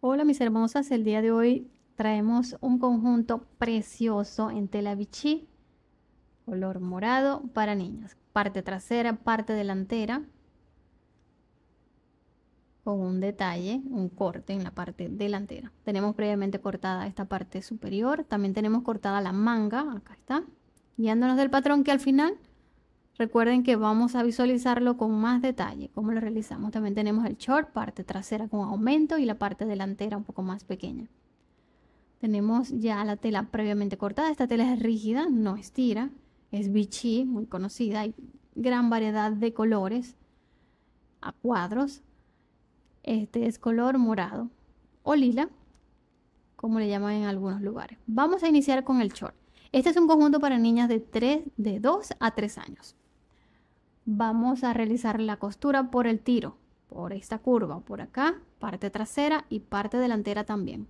Hola mis hermosas, el día de hoy traemos un conjunto precioso en tela vichy color morado para niñas, parte trasera, parte delantera, con un detalle, un corte en la parte delantera. Tenemos previamente cortada esta parte superior, también tenemos cortada la manga, acá está, guiándonos del patrón que al final Recuerden que vamos a visualizarlo con más detalle, cómo lo realizamos. También tenemos el short, parte trasera con aumento y la parte delantera un poco más pequeña. Tenemos ya la tela previamente cortada. Esta tela es rígida, no estira. Es Vichy, muy conocida. Hay gran variedad de colores a cuadros. Este es color morado o lila, como le llaman en algunos lugares. Vamos a iniciar con el short. Este es un conjunto para niñas de, 3, de 2 a 3 años vamos a realizar la costura por el tiro, por esta curva, por acá, parte trasera y parte delantera también.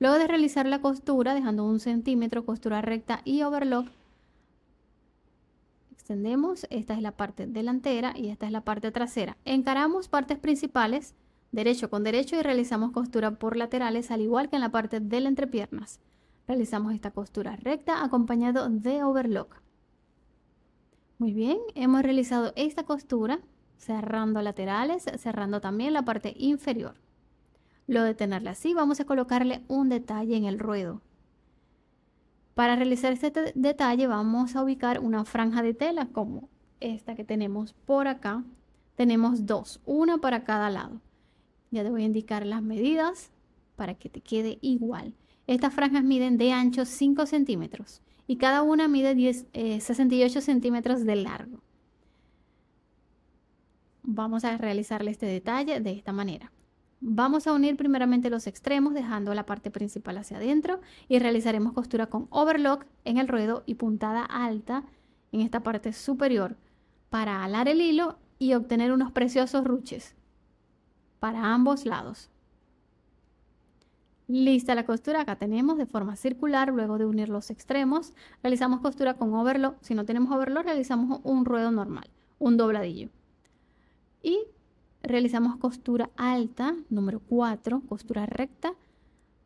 Luego de realizar la costura, dejando un centímetro, costura recta y overlock, extendemos, esta es la parte delantera y esta es la parte trasera. Encaramos partes principales, derecho con derecho y realizamos costura por laterales, al igual que en la parte del entrepiernas. Realizamos esta costura recta acompañado de overlock. Muy bien, hemos realizado esta costura cerrando laterales, cerrando también la parte inferior. Lo de tenerla así, vamos a colocarle un detalle en el ruedo. Para realizar este detalle vamos a ubicar una franja de tela como esta que tenemos por acá. Tenemos dos, una para cada lado. Ya te voy a indicar las medidas para que te quede igual. Estas franjas miden de ancho 5 centímetros y cada una mide 10, 68 eh, centímetros de largo. Vamos a realizarle este detalle de esta manera. Vamos a unir primeramente los extremos dejando la parte principal hacia adentro y realizaremos costura con overlock en el ruedo y puntada alta en esta parte superior para alar el hilo y obtener unos preciosos ruches para ambos lados. Lista la costura, acá tenemos de forma circular, luego de unir los extremos, realizamos costura con overlock, si no tenemos overlock realizamos un ruedo normal, un dobladillo. Y realizamos costura alta, número 4, costura recta,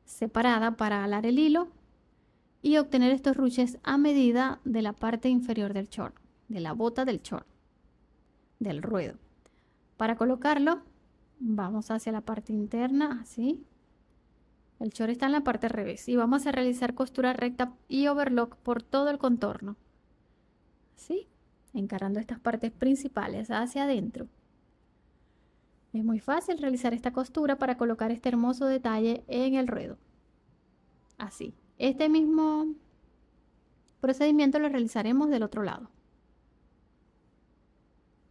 separada para alar el hilo y obtener estos ruches a medida de la parte inferior del short, de la bota del short, del ruedo. Para colocarlo, vamos hacia la parte interna, así, el short está en la parte revés. Y vamos a realizar costura recta y overlock por todo el contorno. Así, encarando estas partes principales hacia adentro. Es muy fácil realizar esta costura para colocar este hermoso detalle en el ruedo. Así. Este mismo procedimiento lo realizaremos del otro lado.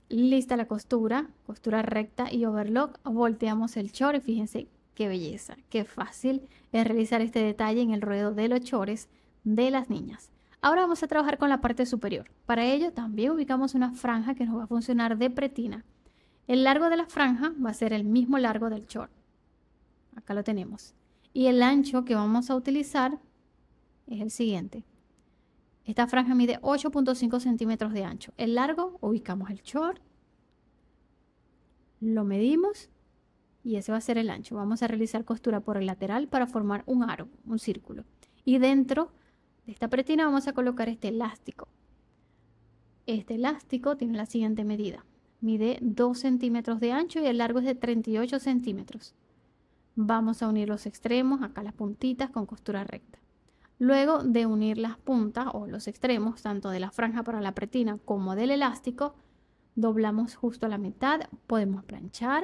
Lista la costura, costura recta y overlock. Volteamos el short. Fíjense Qué belleza, qué fácil es realizar este detalle en el ruedo de los chores de las niñas. Ahora vamos a trabajar con la parte superior. Para ello también ubicamos una franja que nos va a funcionar de pretina. El largo de la franja va a ser el mismo largo del short. Acá lo tenemos. Y el ancho que vamos a utilizar es el siguiente. Esta franja mide 8.5 centímetros de ancho. El largo, ubicamos el short, lo medimos y ese va a ser el ancho. Vamos a realizar costura por el lateral para formar un aro, un círculo. Y dentro de esta pretina vamos a colocar este elástico. Este elástico tiene la siguiente medida. Mide 2 centímetros de ancho y el largo es de 38 centímetros. Vamos a unir los extremos, acá las puntitas con costura recta. Luego de unir las puntas o los extremos, tanto de la franja para la pretina como del elástico, doblamos justo a la mitad, podemos planchar,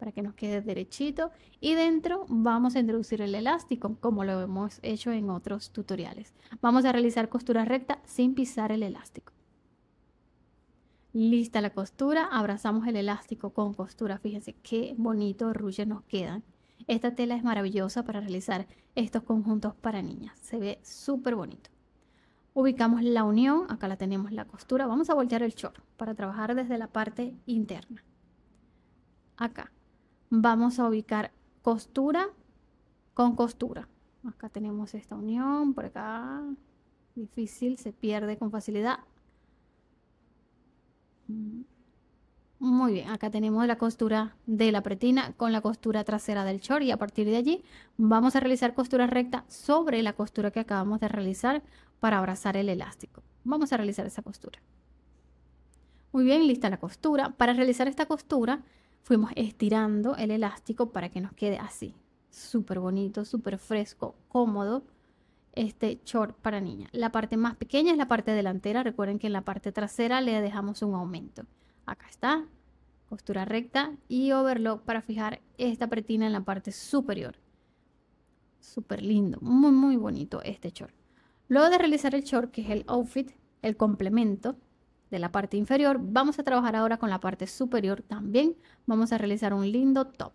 para que nos quede derechito y dentro vamos a introducir el elástico como lo hemos hecho en otros tutoriales. Vamos a realizar costura recta sin pisar el elástico. Lista la costura, abrazamos el elástico con costura, fíjense qué bonito ruches nos quedan. Esta tela es maravillosa para realizar estos conjuntos para niñas, se ve súper bonito. Ubicamos la unión, acá la tenemos la costura, vamos a voltear el short para trabajar desde la parte interna. Acá vamos a ubicar costura con costura. Acá tenemos esta unión, por acá, difícil, se pierde con facilidad. Mm, muy bien, acá tenemos la costura de la pretina con la costura trasera del short y a partir de allí vamos a realizar costura recta sobre la costura que acabamos de realizar para abrazar el elástico. Vamos a realizar esa costura. Muy bien, lista la costura. Para realizar esta costura fuimos estirando el elástico para que nos quede así. Súper bonito, súper fresco, cómodo este short para niña. La parte más pequeña es la parte delantera. Recuerden que en la parte trasera le dejamos un aumento. Acá está, costura recta y overlock para fijar esta pretina en la parte superior. Súper lindo, muy muy bonito este short. Luego de realizar el short, que es el outfit, el complemento, de la parte inferior. Vamos a trabajar ahora con la parte superior también. Vamos a realizar un lindo top.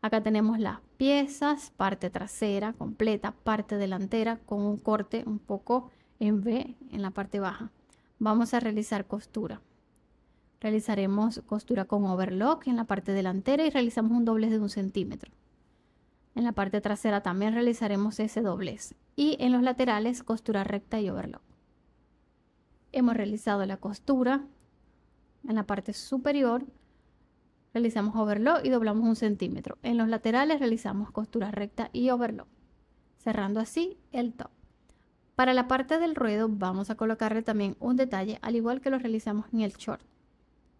Acá tenemos las piezas, parte trasera completa, parte delantera con un corte un poco en B en la parte baja. Vamos a realizar costura. Realizaremos costura con overlock en la parte delantera y realizamos un doblez de un centímetro. En la parte trasera también realizaremos ese doblez. Y en los laterales costura recta y overlock hemos realizado la costura en la parte superior, realizamos overlock y doblamos un centímetro. En los laterales realizamos costura recta y overlock, cerrando así el top. Para la parte del ruedo vamos a colocarle también un detalle, al igual que lo realizamos en el short,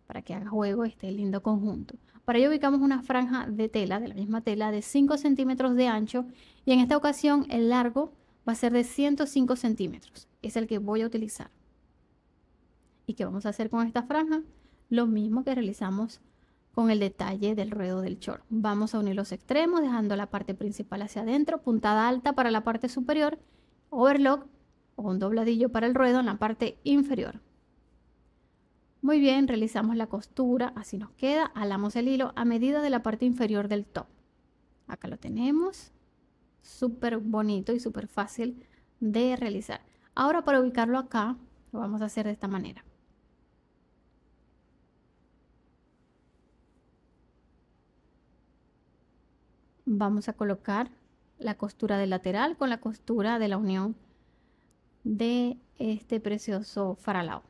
para que haga juego este lindo conjunto. Para ello ubicamos una franja de tela, de la misma tela, de 5 centímetros de ancho y en esta ocasión el largo va a ser de 105 centímetros, es el que voy a utilizar. ¿Y qué vamos a hacer con esta franja? Lo mismo que realizamos con el detalle del ruedo del short. Vamos a unir los extremos dejando la parte principal hacia adentro, puntada alta para la parte superior, overlock o un dobladillo para el ruedo en la parte inferior. Muy bien, realizamos la costura, así nos queda, alamos el hilo a medida de la parte inferior del top. Acá lo tenemos, súper bonito y súper fácil de realizar. Ahora para ubicarlo acá, lo vamos a hacer de esta manera. vamos a colocar la costura de lateral con la costura de la unión de este precioso faralao.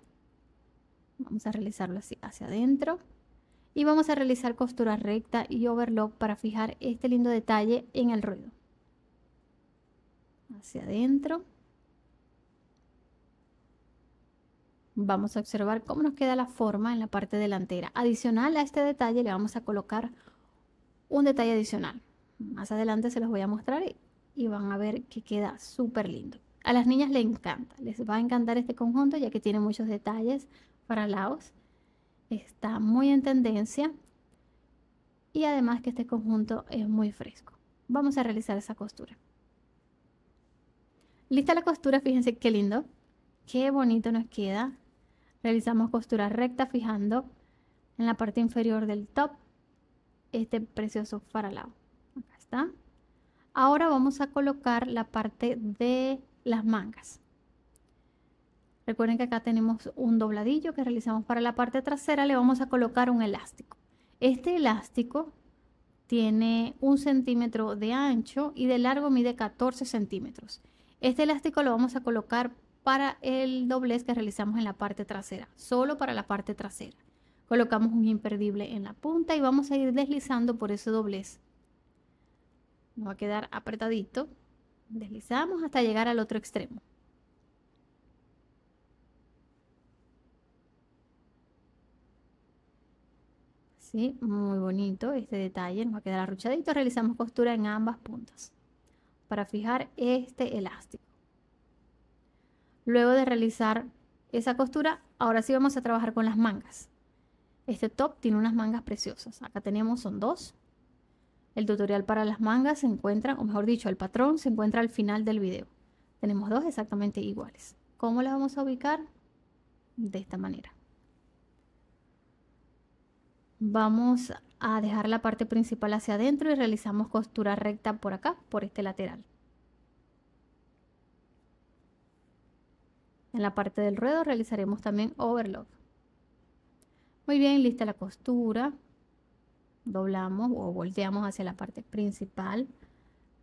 Vamos a realizarlo así hacia adentro. Y vamos a realizar costura recta y overlock para fijar este lindo detalle en el ruido. Hacia adentro. Vamos a observar cómo nos queda la forma en la parte delantera. Adicional a este detalle le vamos a colocar un detalle adicional. Más adelante se los voy a mostrar y, van a ver que queda súper lindo. A las niñas les encanta, les va a encantar este conjunto ya que tiene muchos detalles para Está muy en tendencia y además que este conjunto es muy fresco. Vamos a realizar esa costura. Lista la costura, fíjense qué lindo, qué bonito nos queda. Realizamos costura recta fijando en la parte inferior del top este precioso faralao. Ahora vamos a colocar la parte de las mangas. Recuerden que acá tenemos un dobladillo que realizamos para la parte trasera, le vamos a colocar un elástico. Este elástico tiene un centímetro de ancho y de largo mide 14 centímetros. Este elástico lo vamos a colocar para el doblez que realizamos en la parte trasera, solo para la parte trasera. Colocamos un imperdible en la punta y vamos a ir deslizando por ese doblez nos va a quedar apretadito. Deslizamos hasta llegar al otro extremo. Sí, muy bonito este detalle, nos va a quedar arruchadito. Realizamos costura en ambas puntas para fijar este elástico. Luego de realizar esa costura, ahora sí vamos a trabajar con las mangas. Este top tiene unas mangas preciosas. Acá tenemos, son dos, el tutorial para las mangas se encuentra, o mejor dicho, el patrón se encuentra al final del video. Tenemos dos exactamente iguales. ¿Cómo las vamos a ubicar? De esta manera. Vamos a dejar la parte principal hacia adentro y realizamos costura recta por acá, por este lateral. En la parte del ruedo realizaremos también overlock. Muy bien, lista la costura doblamos o volteamos hacia la parte principal.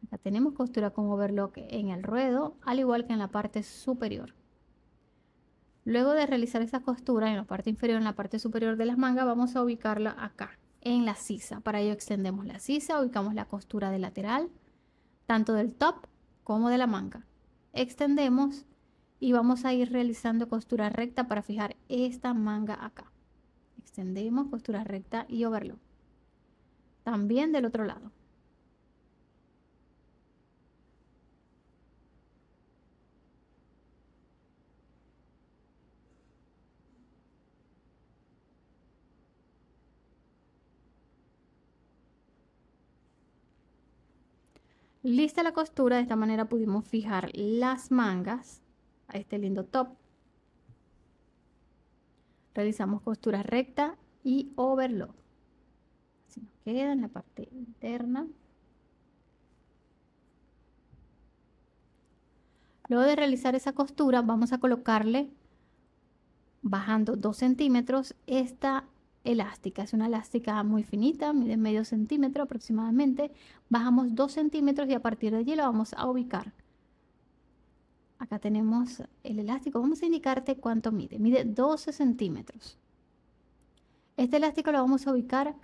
Acá tenemos costura con overlock en el ruedo, al igual que en la parte superior. Luego de realizar esa costura en la parte inferior, en la parte superior de las mangas, vamos a ubicarla acá, en la sisa. Para ello extendemos la sisa, ubicamos la costura de lateral, tanto del top como de la manga. Extendemos y vamos a ir realizando costura recta para fijar esta manga acá. Extendemos costura recta y overlock también del otro lado. Lista la costura, de esta manera pudimos fijar las mangas a este lindo top. Realizamos costura recta y overlock. Si nos queda en la parte interna. Luego de realizar esa costura vamos a colocarle bajando 2 centímetros esta elástica. Es una elástica muy finita, mide medio centímetro aproximadamente. Bajamos 2 centímetros y a partir de allí lo vamos a ubicar. Acá tenemos el elástico. Vamos a indicarte cuánto mide. Mide 12 centímetros. Este elástico lo vamos a ubicar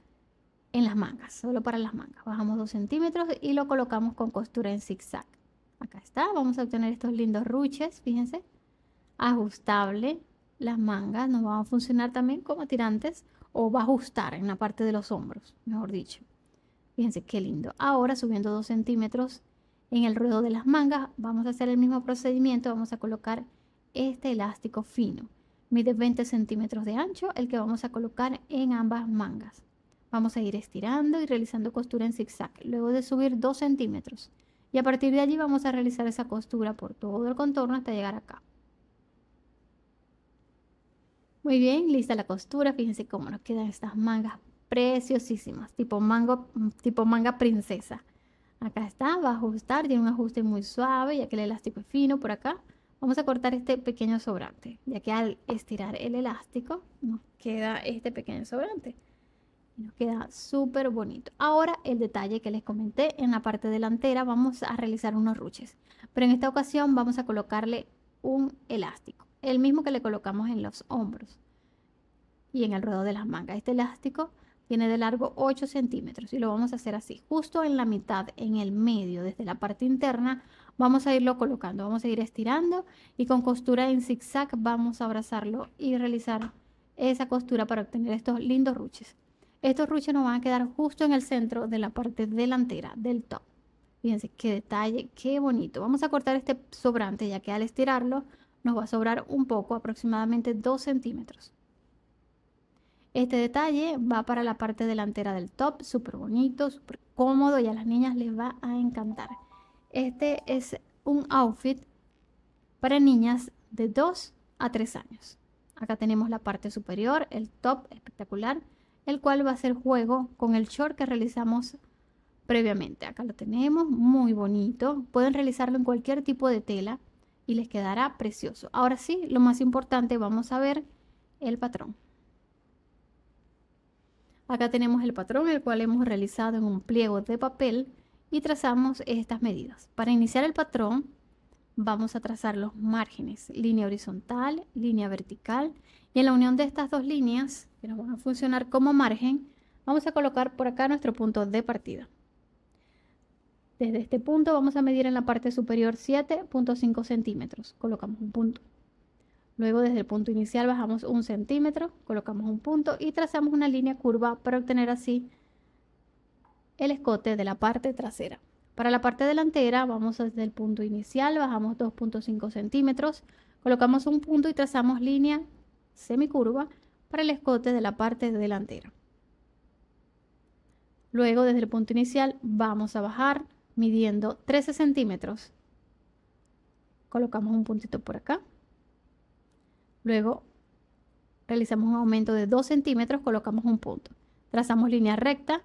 en las mangas, solo para las mangas. Bajamos 2 centímetros y lo colocamos con costura en zigzag. Acá está, vamos a obtener estos lindos ruches, fíjense. Ajustable, las mangas nos van a funcionar también como tirantes o va a ajustar en la parte de los hombros, mejor dicho. Fíjense qué lindo. Ahora subiendo 2 centímetros en el ruedo de las mangas, vamos a hacer el mismo procedimiento, vamos a colocar este elástico fino. Mide 20 centímetros de ancho, el que vamos a colocar en ambas mangas. Vamos a ir estirando y realizando costura en zigzag, luego de subir 2 centímetros. Y a partir de allí vamos a realizar esa costura por todo el contorno hasta llegar acá. Muy bien, lista la costura. Fíjense cómo nos quedan estas mangas preciosísimas, tipo, tipo manga princesa. Acá está, va a ajustar, tiene un ajuste muy suave, ya que el elástico es fino por acá. Vamos a cortar este pequeño sobrante, ya que al estirar el elástico nos queda este pequeño sobrante y nos queda súper bonito. Ahora el detalle que les comenté en la parte delantera vamos a realizar unos ruches, pero en esta ocasión vamos a colocarle un elástico, el mismo que le colocamos en los hombros y en el ruedo de las mangas. Este elástico tiene de largo 8 centímetros y lo vamos a hacer así, justo en la mitad, en el medio, desde la parte interna, vamos a irlo colocando, vamos a ir estirando y con costura en zigzag vamos a abrazarlo y realizar esa costura para obtener estos lindos ruches. Estos ruches nos van a quedar justo en el centro de la parte delantera del top. Fíjense qué detalle, qué bonito. Vamos a cortar este sobrante ya que al estirarlo nos va a sobrar un poco, aproximadamente 2 centímetros. Este detalle va para la parte delantera del top, súper bonito, súper cómodo y a las niñas les va a encantar. Este es un outfit para niñas de 2 a 3 años. Acá tenemos la parte superior, el top espectacular el cual va a ser juego con el short que realizamos previamente. Acá lo tenemos, muy bonito. Pueden realizarlo en cualquier tipo de tela y les quedará precioso. Ahora sí, lo más importante, vamos a ver el patrón. Acá tenemos el patrón, el cual hemos realizado en un pliego de papel y trazamos estas medidas. Para iniciar el patrón, vamos a trazar los márgenes, línea horizontal, línea vertical, y en la unión de estas dos líneas nos van a funcionar como margen, vamos a colocar por acá nuestro punto de partida. Desde este punto vamos a medir en la parte superior 7.5 centímetros. Colocamos un punto. Luego desde el punto inicial bajamos un centímetro, colocamos un punto y trazamos una línea curva para obtener así el escote de la parte trasera. Para la parte delantera vamos desde el punto inicial, bajamos 2.5 centímetros, colocamos un punto y trazamos línea semicurva para el escote de la parte delantera. Luego, desde el punto inicial, vamos a bajar midiendo 13 centímetros. Colocamos un puntito por acá. Luego, realizamos un aumento de 2 centímetros, colocamos un punto. Trazamos línea recta,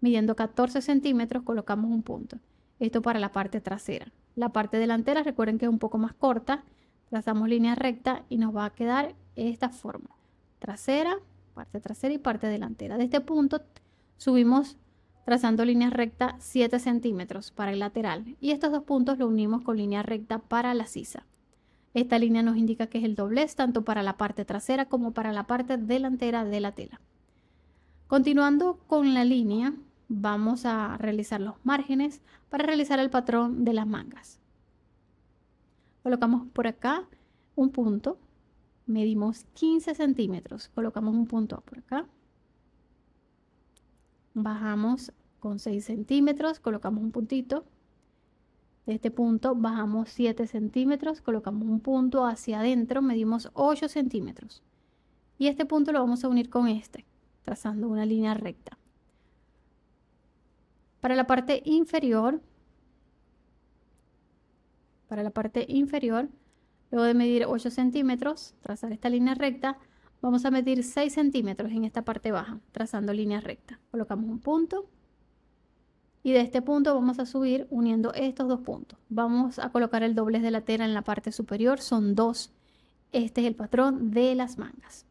midiendo 14 centímetros, colocamos un punto. Esto para la parte trasera. La parte delantera, recuerden que es un poco más corta. Trazamos línea recta y nos va a quedar esta forma. Trasera, parte trasera y parte delantera. De este punto subimos trazando línea recta 7 centímetros para el lateral y estos dos puntos lo unimos con línea recta para la sisa. Esta línea nos indica que es el doblez tanto para la parte trasera como para la parte delantera de la tela. Continuando con la línea, vamos a realizar los márgenes para realizar el patrón de las mangas. Colocamos por acá un punto medimos 15 centímetros, colocamos un punto por acá, bajamos con 6 centímetros, colocamos un puntito, de este punto bajamos 7 centímetros, colocamos un punto hacia adentro, medimos 8 centímetros y este punto lo vamos a unir con este, trazando una línea recta. Para la parte inferior, para la parte inferior Luego de medir 8 centímetros, trazar esta línea recta, vamos a medir 6 centímetros en esta parte baja, trazando línea recta. Colocamos un punto y de este punto vamos a subir uniendo estos dos puntos. Vamos a colocar el doblez de la tela en la parte superior, son dos. Este es el patrón de las mangas.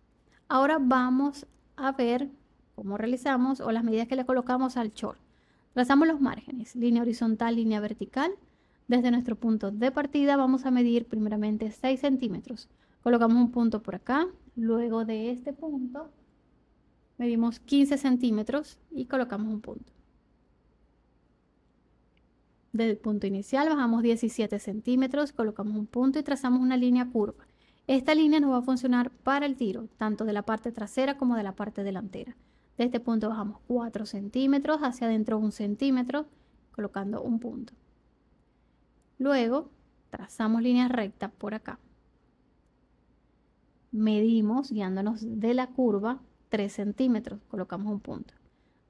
Ahora vamos a ver cómo realizamos o las medidas que le colocamos al short. Trazamos los márgenes, línea horizontal, línea vertical desde nuestro punto de partida vamos a medir primeramente 6 centímetros. Colocamos un punto por acá, luego de este punto medimos 15 centímetros y colocamos un punto. Del punto inicial bajamos 17 centímetros, colocamos un punto y trazamos una línea curva. Esta línea nos va a funcionar para el tiro, tanto de la parte trasera como de la parte delantera. De este punto bajamos 4 centímetros, hacia adentro 1 centímetro, colocando un punto. Luego trazamos línea recta por acá. Medimos, guiándonos de la curva, 3 centímetros. Colocamos un punto.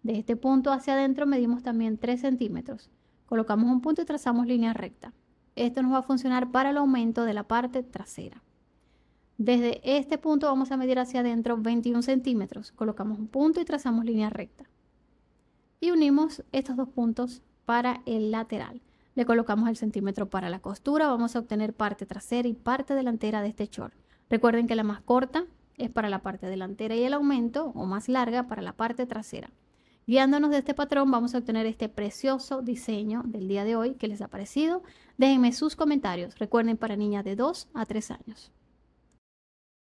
De este punto hacia adentro medimos también 3 centímetros. Colocamos un punto y trazamos línea recta. Esto nos va a funcionar para el aumento de la parte trasera. Desde este punto vamos a medir hacia adentro 21 centímetros. Colocamos un punto y trazamos línea recta. Y unimos estos dos puntos para el lateral. Le colocamos el centímetro para la costura, vamos a obtener parte trasera y parte delantera de este short. Recuerden que la más corta es para la parte delantera y el aumento o más larga para la parte trasera. Guiándonos de este patrón vamos a obtener este precioso diseño del día de hoy que les ha parecido. Déjenme sus comentarios. Recuerden para niñas de 2 a 3 años.